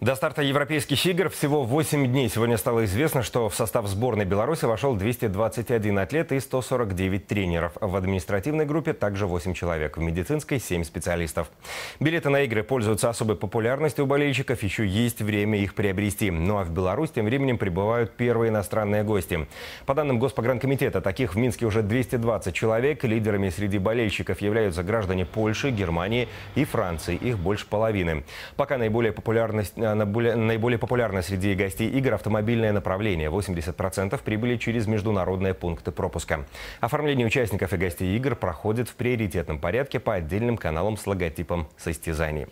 До старта Европейских игр всего 8 дней. Сегодня стало известно, что в состав сборной Беларуси вошел 221 атлет и 149 тренеров. В административной группе также 8 человек, в медицинской 7 специалистов. Билеты на игры пользуются особой популярностью у болельщиков, еще есть время их приобрести. Ну а в Беларусь тем временем прибывают первые иностранные гости. По данным Госпогранкомитета, таких в Минске уже 220 человек. Лидерами среди болельщиков являются граждане Польши, Германии и Франции. Их больше половины. Пока наиболее популярность э, наиболее, наиболее популярно среди гостей игр автомобильное направление. 80% прибыли через международные пункты пропуска. Оформление участников и гостей игр проходит в приоритетном порядке по отдельным каналам с логотипом состязаний.